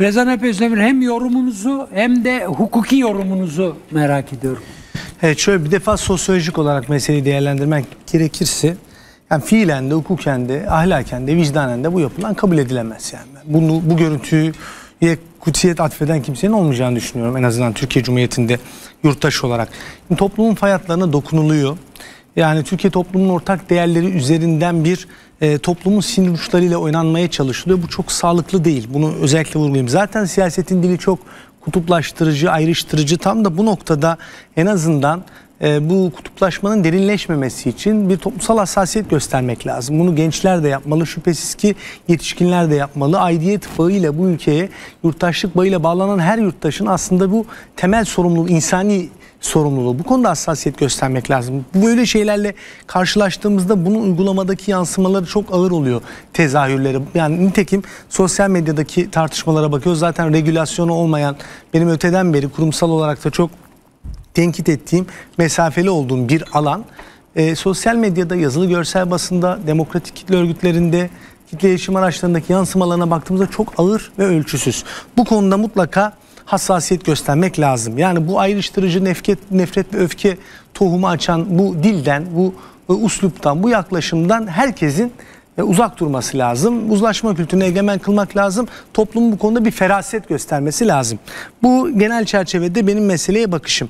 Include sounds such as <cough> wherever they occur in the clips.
Rezan Epözdemir hem yorumunuzu hem de hukuki yorumunuzu merak ediyorum. Evet şöyle bir defa sosyolojik olarak meseleyi değerlendirmek gerekirse yani fiilen de, hukuken de, ahlaken de, vicdanen de bu yapılan kabul edilemez yani. Bunu, bu görüntüye kutsiyet atfeden kimsenin olmayacağını düşünüyorum. En azından Türkiye Cumhuriyeti'nde yurttaş olarak. Şimdi toplumun fayatlarına dokunuluyor. Yani Türkiye toplumunun ortak değerleri üzerinden bir e, toplumun sinir uçlarıyla oynanmaya çalışılıyor. Bu çok sağlıklı değil. Bunu özellikle vurgulayayım. Zaten siyasetin dili çok kutuplaştırıcı, ayrıştırıcı. Tam da bu noktada en azından e, bu kutuplaşmanın derinleşmemesi için bir toplumsal hassasiyet göstermek lazım. Bunu gençler de yapmalı şüphesiz ki yetişkinler de yapmalı. Aidiyet bağıyla bu ülkeye yurttaşlık bağıyla bağlanan her yurttaşın aslında bu temel sorumluluk insani sorumluluğu. Bu konuda hassasiyet göstermek lazım. Böyle şeylerle karşılaştığımızda bunun uygulamadaki yansımaları çok ağır oluyor tezahürleri. Yani nitekim sosyal medyadaki tartışmalara bakıyoruz. Zaten regülasyonu olmayan benim öteden beri kurumsal olarak da çok tenkit ettiğim mesafeli olduğum bir alan. E, sosyal medyada, yazılı görsel basında, demokratik kitle örgütlerinde, kitle iletişim araçlarındaki alanına baktığımızda çok ağır ve ölçüsüz. Bu konuda mutlaka hassasiyet göstermek lazım. Yani bu ayrıştırıcı nefret, nefret ve öfke tohumu açan bu dilden, bu e, usluptan, bu yaklaşımdan herkesin e, uzak durması lazım. Uzlaşma kültürünü egemen kılmak lazım. Toplumun bu konuda bir feraset göstermesi lazım. Bu genel çerçevede benim meseleye bakışım.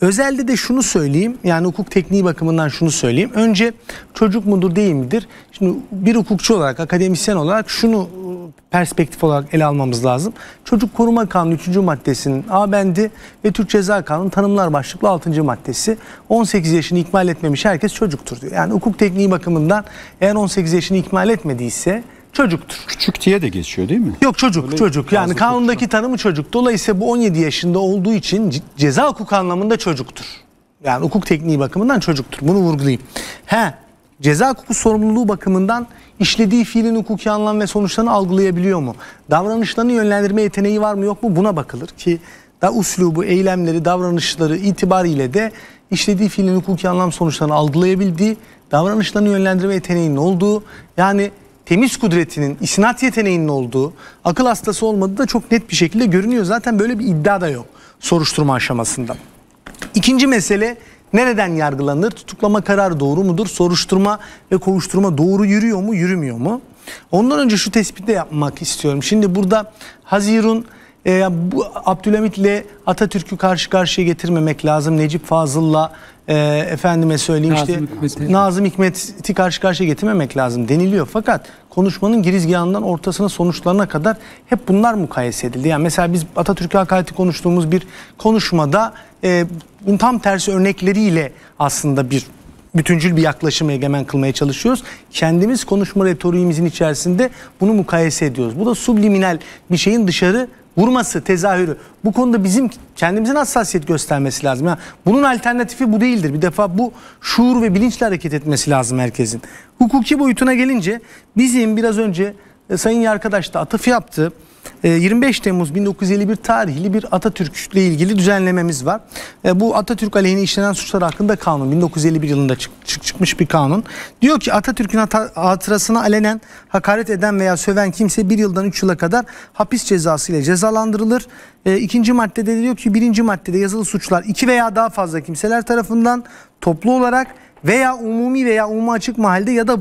Özelde de şunu söyleyeyim yani hukuk tekniği bakımından şunu söyleyeyim. Önce çocuk mudur değil midir? Şimdi bir hukukçu olarak akademisyen olarak şunu e, perspektif olarak ele almamız lazım. Çocuk Koruma Kanunu 3. maddesinin A bendi ve Türk Ceza Kanunu tanımlar başlıklı 6. maddesi 18 yaşını ikmal etmemiş herkes çocuktur diyor. Yani hukuk tekniği bakımından eğer 18 yaşını ikmal etmediyse çocuktur. Küçük diye de geçiyor değil mi? Yok çocuk Öyle çocuk yani kanundaki çocuk. tanımı çocuk. Dolayısıyla bu 17 yaşında olduğu için ceza hukuku anlamında çocuktur. Yani hukuk tekniği bakımından çocuktur. Bunu vurgulayayım. He ceza hukuku sorumluluğu bakımından işlediği fiilin hukuki anlam ve sonuçlarını algılayabiliyor mu? Davranışlarını yönlendirme yeteneği var mı yok mu? Buna bakılır ki da uslubu, eylemleri, davranışları itibariyle de işlediği fiilin hukuki anlam sonuçlarını algılayabildiği, davranışlarını yönlendirme yeteneğinin olduğu yani temiz kudretinin, isnat yeteneğinin olduğu, akıl hastası olmadığı da çok net bir şekilde görünüyor. Zaten böyle bir iddia da yok soruşturma aşamasında. İkinci mesele nereden yargılanır? Tutuklama kararı doğru mudur? Soruşturma ve kovuşturma doğru yürüyor mu, yürümüyor mu? Ondan önce şu tespitte yapmak istiyorum. Şimdi burada Hazirun e, bu Abdülhamit'le Atatürk'ü karşı karşıya getirmemek lazım. Necip Fazıl'la e, efendime söyleyeyim Nazım işte Hikmet'i. Nazım Hikmet'i karşı karşıya getirmemek lazım deniliyor. Fakat konuşmanın girizgahından ortasına sonuçlarına kadar hep bunlar mukayese edildi. Yani mesela biz Atatürk'ü hakareti konuştuğumuz bir konuşmada e, tam tersi örnekleriyle aslında bir bütüncül bir yaklaşımı egemen kılmaya çalışıyoruz. Kendimiz konuşma retoriğimizin içerisinde bunu mukayese ediyoruz. Bu da subliminal bir şeyin dışarı vurması, tezahürü. Bu konuda bizim kendimizin hassasiyet göstermesi lazım. Yani bunun alternatifi bu değildir. Bir defa bu şuur ve bilinçle hareket etmesi lazım herkesin. Hukuki boyutuna gelince bizim biraz önce e, sayın arkadaş da atıf yaptı. 25 ee, Temmuz 1951 tarihli bir Atatürk'le ilgili düzenlememiz var. Ee, bu Atatürk aleyhine işlenen suçlar hakkında kanun 1951 yılında çık, çık, çıkmış bir kanun. Diyor ki Atatürk'ün hatırasına alenen hakaret eden veya söven kimse bir yıldan üç yıla kadar hapis cezası ile cezalandırılır. Ee, ikinci maddede diyor ki birinci maddede yazılı suçlar iki veya daha fazla kimseler tarafından toplu olarak veya umumi veya umuma açık mahallede ya da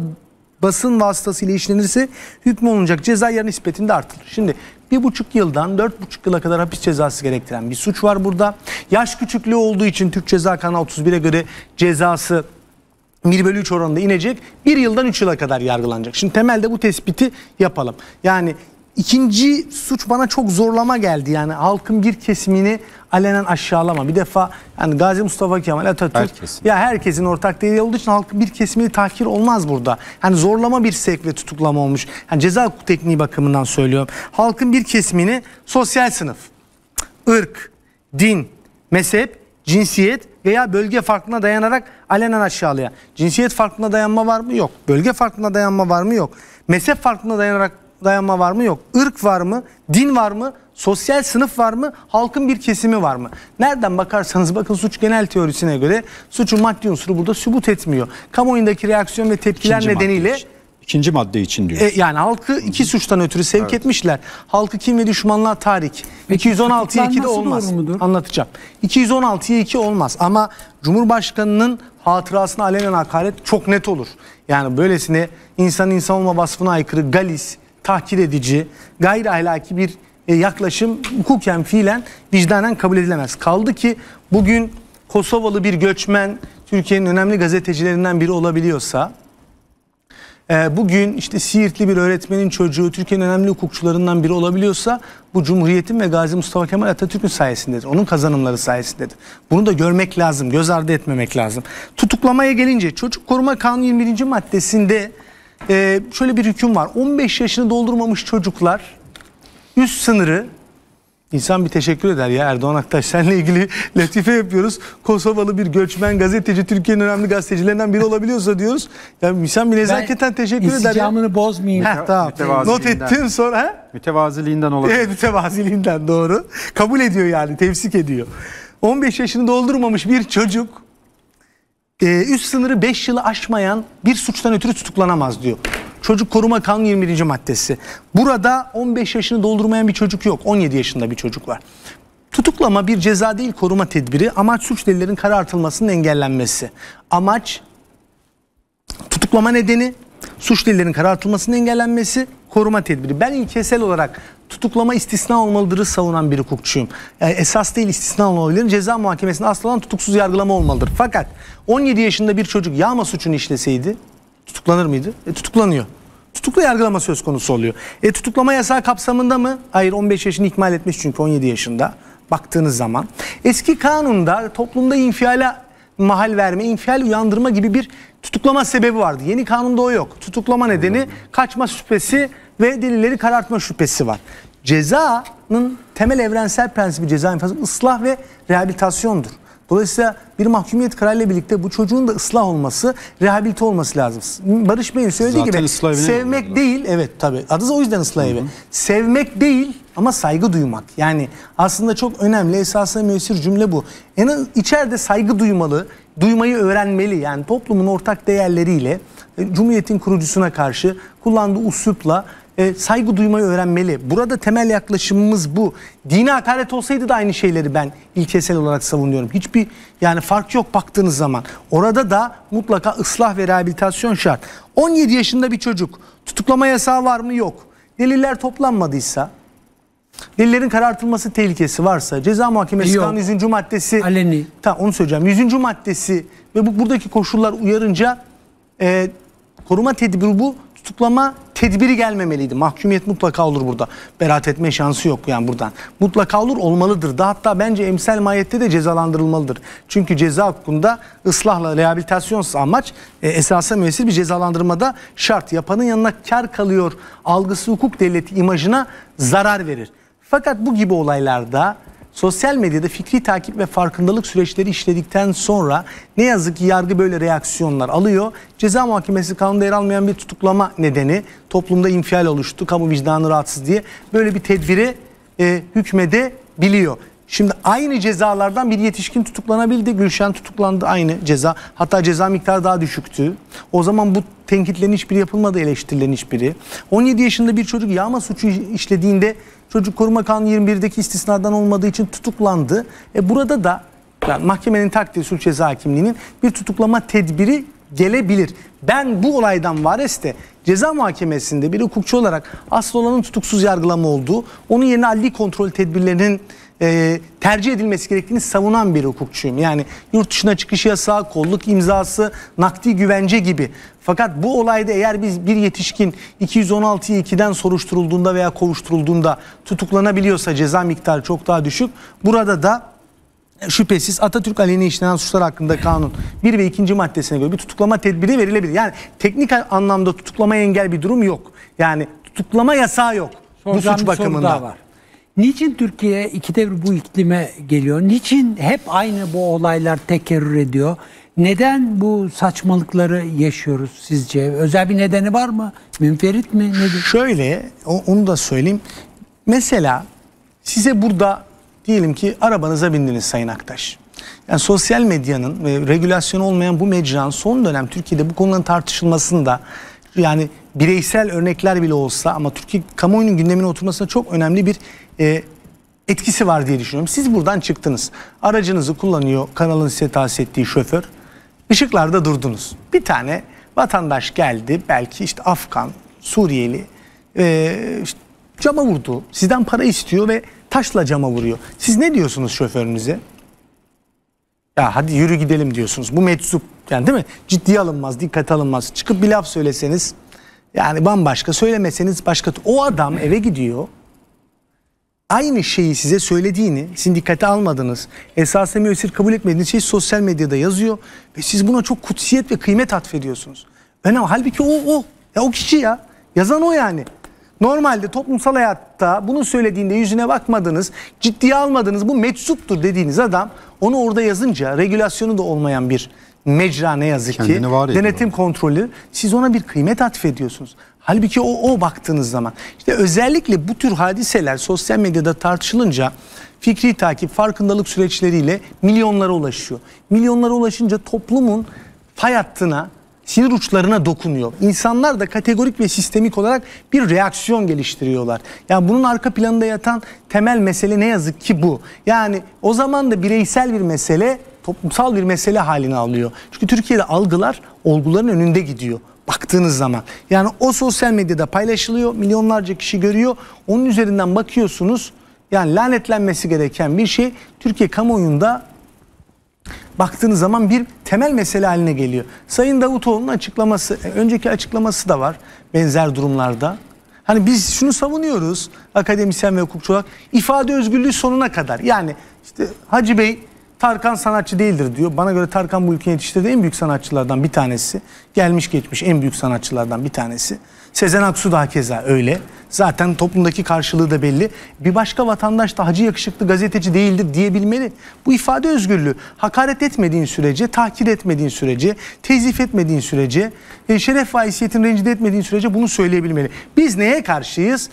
basın vasıtasıyla işlenirse hükmü olunacak ceza yarı nispetinde artılır. Şimdi bir buçuk yıldan dört buçuk yıla kadar hapis cezası gerektiren bir suç var burada. Yaş küçüklüğü olduğu için Türk Ceza Kanunu 31'e göre cezası 1 bölü 3 oranında inecek. bir yıldan 3 yıla kadar yargılanacak. Şimdi temelde bu tespiti yapalım. Yani İkinci suç bana çok zorlama geldi. Yani halkın bir kesimini alenen aşağılama. Bir defa yani Gazi Mustafa Kemal Atatürk herkesin. ya herkesin ortak değeri olduğu için halkın bir kesimini tahkir olmaz burada. Yani zorlama bir sevk ve tutuklama olmuş. Yani ceza hukuk tekniği bakımından söylüyorum. Halkın bir kesimini sosyal sınıf, ırk, din, mezhep, cinsiyet veya bölge farkına dayanarak alenen aşağılaya. Cinsiyet farkına dayanma var mı? Yok. Bölge farkına dayanma var mı? Yok. Mezhep farkına dayanarak dayanma var mı? Yok. Irk var mı? Din var mı? Sosyal sınıf var mı? Halkın bir kesimi var mı? Nereden bakarsanız bakın suç genel teorisine göre suçun maddi unsuru burada sübut etmiyor. Kamuoyundaki reaksiyon ve tepkiler İkinci nedeniyle... Madde İkinci madde için diyor. E, yani halkı iki suçtan ötürü sevk evet. etmişler. Halkı kim ve düşmanlığa tahrik. 216'ya 2 de olmaz. Anlatacağım. 216'ya 2 olmaz ama Cumhurbaşkanının hatırasına alenen hakaret çok net olur. Yani böylesine insan insan olma vasfına aykırı galis, tahkir edici, gayri ahlaki bir e, yaklaşım hukuken fiilen vicdanen kabul edilemez. Kaldı ki bugün Kosovalı bir göçmen Türkiye'nin önemli gazetecilerinden biri olabiliyorsa e, bugün işte Siirtli bir öğretmenin çocuğu Türkiye'nin önemli hukukçularından biri olabiliyorsa bu Cumhuriyet'in ve Gazi Mustafa Kemal Atatürk'ün sayesindedir. Onun kazanımları sayesindedir. Bunu da görmek lazım, göz ardı etmemek lazım. Tutuklamaya gelince Çocuk Koruma Kanunu 21. maddesinde e, şöyle bir hüküm var. 15 yaşını doldurmamış çocuklar üst sınırı İnsan bir teşekkür eder ya Erdoğan Aktaş senle ilgili <laughs> latife yapıyoruz. Kosovalı bir göçmen gazeteci Türkiye'nin önemli gazetecilerinden biri olabiliyorsa diyoruz. Yani insan bir nezaketen ben teşekkür eder. Ben bozmayayım. Heh, tamam. Not ettim sonra. He? Mütevaziliğinden olabilir. Evet mütevaziliğinden doğru. Kabul ediyor yani tevsik ediyor. 15 yaşını doldurmamış bir çocuk e, üst sınırı 5 yılı aşmayan bir suçtan ötürü tutuklanamaz diyor. Çocuk Koruma Kanunu 21. maddesi. Burada 15 yaşını doldurmayan bir çocuk yok. 17 yaşında bir çocuk var. Tutuklama bir ceza değil koruma tedbiri. Amaç suç delillerin karartılmasının engellenmesi. Amaç tutuklama nedeni suç dillerinin karartılmasının engellenmesi, koruma tedbiri. Ben ilkesel olarak tutuklama istisna olmalıdır'ı savunan bir hukukçuyum. Yani e, esas değil istisna olabilir. Ceza muhakemesinde asıl tutuksuz yargılama olmalıdır. Fakat 17 yaşında bir çocuk yağma suçunu işleseydi tutuklanır mıydı? E, tutuklanıyor. Tutuklu yargılama söz konusu oluyor. E tutuklama yasağı kapsamında mı? Hayır 15 yaşını ikmal etmiş çünkü 17 yaşında baktığınız zaman. Eski kanunda toplumda infiala mahal verme, infial uyandırma gibi bir tutuklama sebebi vardı. Yeni kanunda o yok. Tutuklama nedeni kaçma şüphesi ve delilleri karartma şüphesi var. Cezanın temel evrensel prensibi ceza infazı ıslah ve rehabilitasyondur. Dolayısıyla bir mahkumiyet kararıyla birlikte bu çocuğun da ıslah olması, rehabilite olması lazım. Barış Bey'in söylediği Zaten gibi sevmek değil, evet tabii adı o yüzden ıslah evi. Sevmek değil, ama saygı duymak. Yani aslında çok önemli esasında müessir cümle bu. En az içeride saygı duymalı, duymayı öğrenmeli. Yani toplumun ortak değerleriyle e, Cumhuriyet'in kurucusuna karşı kullandığı uslupla e, saygı duymayı öğrenmeli. Burada temel yaklaşımımız bu. Dini hakaret olsaydı da aynı şeyleri ben ilkesel olarak savunuyorum. Hiçbir yani fark yok baktığınız zaman. Orada da mutlaka ıslah ve rehabilitasyon şart. 17 yaşında bir çocuk tutuklama yasağı var mı? Yok. Deliller toplanmadıysa delillerin karartılması tehlikesi varsa ceza mahkemesi Yok. kanunun 100. maddesi aleni. Tamam onu söyleyeceğim. 100. maddesi ve bu buradaki koşullar uyarınca e, koruma tedbiri bu tutuklama tedbiri gelmemeliydi. Mahkumiyet mutlaka olur burada. Beraat etme şansı yok yani buradan. Mutlaka olur olmalıdır. Da hatta bence emsel mahiyette de cezalandırılmalıdır. Çünkü ceza hukukunda ıslahla rehabilitasyon amaç e, esasa müessir bir cezalandırmada şart. Yapanın yanına kar kalıyor algısı hukuk devleti imajına zarar verir. Fakat bu gibi olaylarda sosyal medyada fikri takip ve farkındalık süreçleri işledikten sonra ne yazık ki yargı böyle reaksiyonlar alıyor. Ceza muhakemesi kanunda yer almayan bir tutuklama nedeni toplumda infial oluştu, kamu vicdanı rahatsız diye böyle bir tedbiri e, hükmede biliyor. Şimdi aynı cezalardan bir yetişkin tutuklanabildi. Gülşen tutuklandı aynı ceza. Hatta ceza miktarı daha düşüktü. O zaman bu tenkitlerin hiçbiri yapılmadı, eleştirilen hiçbiri. 17 yaşında bir çocuk yağma suçu işlediğinde Çocuk Koruma Kanunu 21'deki istisnadan olmadığı için tutuklandı. E burada da yani mahkemenin takdiri suç ceza hakimliğinin bir tutuklama tedbiri gelebilir. Ben bu olaydan vareste ceza mahkemesinde bir hukukçu olarak asıl olanın tutuksuz yargılama olduğu, onun yerine adli kontrol tedbirlerinin e, tercih edilmesi gerektiğini savunan bir hukukçuyum. Yani yurt dışına çıkış yasağı, kolluk imzası, nakdi güvence gibi. Fakat bu olayda eğer biz bir yetişkin 216'yı 2'den soruşturulduğunda veya kovuşturulduğunda tutuklanabiliyorsa ceza miktarı çok daha düşük. Burada da şüphesiz Atatürk aleyhine işlenen suçlar hakkında kanun 1 ve 2. maddesine göre bir tutuklama tedbiri verilebilir. Yani teknik anlamda tutuklamaya engel bir durum yok. Yani tutuklama yasağı yok. Soracağım bu suç bakımında. var. Niçin Türkiye ikide bu iklime geliyor? Niçin hep aynı bu olaylar tekerrür ediyor? Neden bu saçmalıkları yaşıyoruz sizce? Özel bir nedeni var mı? Münferit mi? Nedir? Şöyle, onu da söyleyeyim. Mesela size burada Diyelim ki arabanıza bindiniz Sayın Aktaş. Yani sosyal medyanın ve regülasyonu olmayan bu mecran son dönem Türkiye'de bu konuların tartışılmasında yani bireysel örnekler bile olsa ama Türkiye kamuoyunun gündemine oturmasına çok önemli bir e, etkisi var diye düşünüyorum. Siz buradan çıktınız. Aracınızı kullanıyor kanalın size tavsiye ettiği şoför. Işıklarda durdunuz. Bir tane vatandaş geldi belki işte Afgan, Suriyeli e, işte cama vurdu. Sizden para istiyor ve taşla cama vuruyor. Siz ne diyorsunuz şoförünüze? Ya hadi yürü gidelim diyorsunuz. Bu meczup yani değil mi? Ciddiye alınmaz, dikkat alınmaz. Çıkıp bir laf söyleseniz yani bambaşka söylemeseniz başka. O adam eve gidiyor. Aynı şeyi size söylediğini, sizin dikkate almadınız, esasına müessir kabul etmediğiniz şeyi sosyal medyada yazıyor. Ve siz buna çok kutsiyet ve kıymet atfediyorsunuz. Ben ama halbuki o o. Ya o kişi ya. Yazan o yani. Normalde toplumsal hayatta bunu söylediğinde yüzüne bakmadınız, ciddiye almadınız, bu meczuptur dediğiniz adam onu orada yazınca regülasyonu da olmayan bir mecra ne yazık Kendini ki var denetim o. kontrolü siz ona bir kıymet atfediyorsunuz. Halbuki o, o baktığınız zaman işte özellikle bu tür hadiseler sosyal medyada tartışılınca fikri takip farkındalık süreçleriyle milyonlara ulaşıyor. Milyonlara ulaşınca toplumun fay hattına sinir uçlarına dokunuyor. İnsanlar da kategorik ve sistemik olarak bir reaksiyon geliştiriyorlar. Yani bunun arka planında yatan temel mesele ne yazık ki bu. Yani o zaman da bireysel bir mesele toplumsal bir mesele halini alıyor. Çünkü Türkiye'de algılar olguların önünde gidiyor baktığınız zaman. Yani o sosyal medyada paylaşılıyor, milyonlarca kişi görüyor. Onun üzerinden bakıyorsunuz. Yani lanetlenmesi gereken bir şey Türkiye kamuoyunda baktığınız zaman bir temel mesele haline geliyor. Sayın Davutoğlu'nun açıklaması, e, önceki açıklaması da var benzer durumlarda. Hani biz şunu savunuyoruz akademisyen ve hukukçu olarak ifade özgürlüğü sonuna kadar. Yani işte Hacı Bey Tarkan sanatçı değildir diyor. Bana göre Tarkan bu ülkenin yetiştirdiği en büyük sanatçılardan bir tanesi. Gelmiş geçmiş en büyük sanatçılardan bir tanesi. Sezen Aksu da keza öyle. Zaten toplumdaki karşılığı da belli. Bir başka vatandaş da hacı yakışıklı gazeteci değildir diyebilmeli. Bu ifade özgürlüğü hakaret etmediğin sürece, tahkir etmediğin sürece, tezif etmediğin sürece, e, şeref faisiyetin rencide etmediğin sürece bunu söyleyebilmeli. Biz neye karşıyız?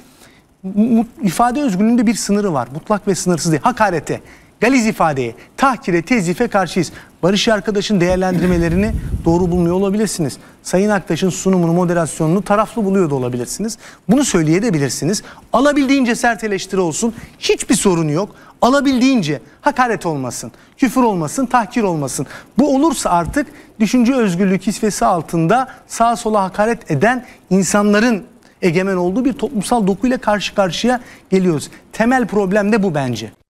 ifade özgürlüğünde bir sınırı var. Mutlak ve sınırsız değil. Hakarete, galiz ifadeye, tahkire, tezife karşıyız. Barış arkadaşın değerlendirmelerini doğru bulmuyor olabilirsiniz. Sayın Aktaş'ın sunumunu, moderasyonunu taraflı buluyor da olabilirsiniz. Bunu söyleyebilirsiniz. Alabildiğince sert eleştiri olsun. Hiçbir sorun yok. Alabildiğince hakaret olmasın, küfür olmasın, tahkir olmasın. Bu olursa artık düşünce özgürlüğü kisvesi altında sağa sola hakaret eden insanların egemen olduğu bir toplumsal dokuyla karşı karşıya geliyoruz. Temel problem de bu bence.